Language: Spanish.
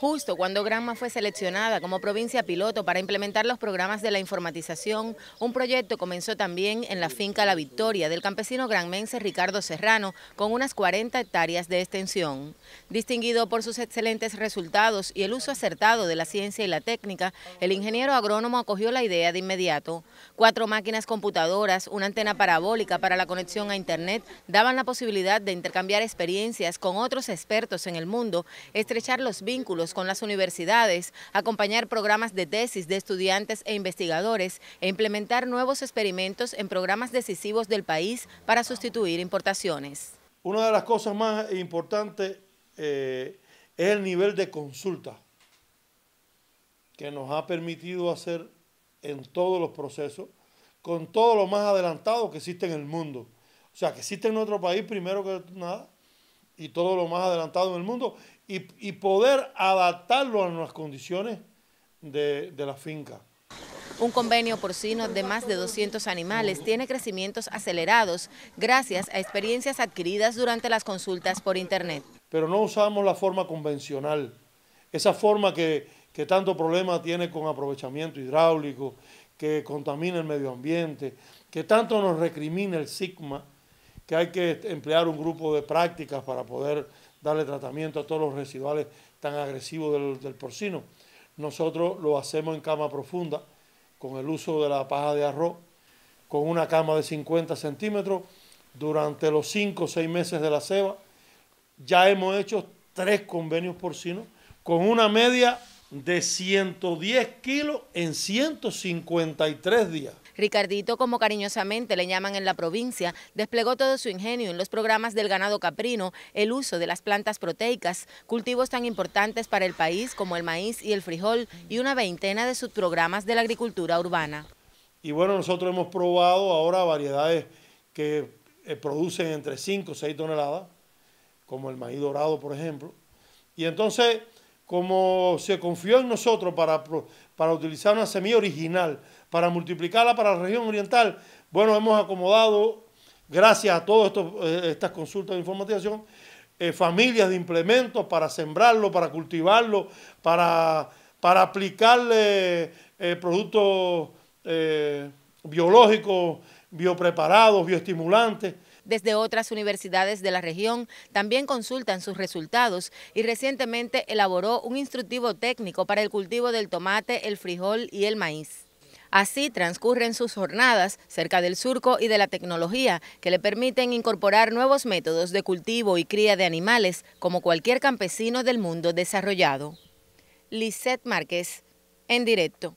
Justo cuando Granma fue seleccionada como provincia piloto para implementar los programas de la informatización, un proyecto comenzó también en la finca La Victoria del campesino granmense Ricardo Serrano, con unas 40 hectáreas de extensión. Distinguido por sus excelentes resultados y el uso acertado de la ciencia y la técnica, el ingeniero agrónomo acogió la idea de inmediato. Cuatro máquinas computadoras, una antena parabólica para la conexión a Internet, daban la posibilidad de intercambiar experiencias con otros expertos en el mundo, estrechar los vínculos con las universidades, acompañar programas de tesis de estudiantes e investigadores e implementar nuevos experimentos en programas decisivos del país para sustituir importaciones. Una de las cosas más importantes eh, es el nivel de consulta que nos ha permitido hacer en todos los procesos con todo lo más adelantado que existe en el mundo. O sea, que existe en nuestro país primero que nada y todo lo más adelantado en el mundo y, poder adaptarlo a las condiciones de, la finca. Un convenio porcino de más de 200 animales tiene crecimientos acelerados gracias a experiencias adquiridas durante las consultas por Internet. Pero no usamos la forma convencional, esa forma que, que tanto problema tiene con aprovechamiento hidráulico, que contamina el medio ambiente, que tanto nos recrimina el SIGMA, que hay que emplear un grupo de prácticas para poder darle tratamiento a todos los residuales tan agresivos del, porcino. Nosotros lo hacemos en cama profunda, con el uso de la paja de arroz, con una cama de 50 centímetros, durante los 5 o 6 meses de la ceba. Ya hemos hecho tres convenios porcinos con una media de 110 kilos en 153 días. Ricardito, como cariñosamente le llaman en la provincia, desplegó todo su ingenio en los programas del ganado caprino, el uso de las plantas proteicas, cultivos tan importantes para el país como el maíz y el frijol y una veintena de sus programas de la agricultura urbana. Y bueno, nosotros hemos probado ahora variedades que eh, producen entre 5 o 6 toneladas, como el maíz dorado, por ejemplo. Y entonces como se confió en nosotros para, utilizar una semilla original, para multiplicarla para la región oriental, bueno, hemos acomodado, gracias a todas eh, estas consultas de informatización, eh, familias de implementos para sembrarlo, para cultivarlo, para, aplicarle eh, productos biológicos, biopreparados, bioestimulantes desde otras universidades de la región también consultan sus resultados y recientemente elaboró un instructivo técnico para el cultivo del tomate, el frijol y el maíz. Así transcurren sus jornadas cerca del surco y de la tecnología que le permiten incorporar nuevos métodos de cultivo y cría de animales como cualquier campesino del mundo desarrollado. Lisette Márquez, en directo.